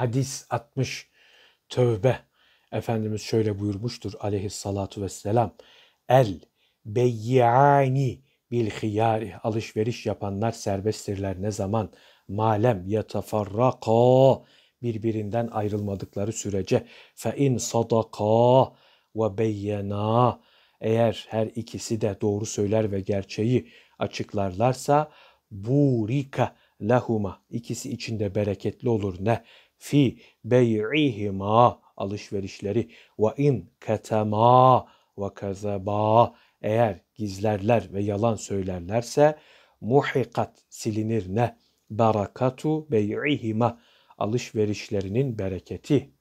hadis 60 tövbe Efendimiz şöyle buyurmuştur aleyhissalatu vesselam. El beyyani bil hiyari alışveriş yapanlar serbesttirler ne zaman malem yetafarraka birbirinden ayrılmadıkları sürece fe in sadaka ve beyyena eğer her ikisi de doğru söyler ve gerçeği açıklarlarsa burika lehuma ikisi içinde bereketli olur ne fi bey'ihima alışverişleri ve in katama ve kazaba eğer gizlerler ve yalan söylerlerse muhikat silinir ne berakatu bey'ihima alışverişlerinin bereketi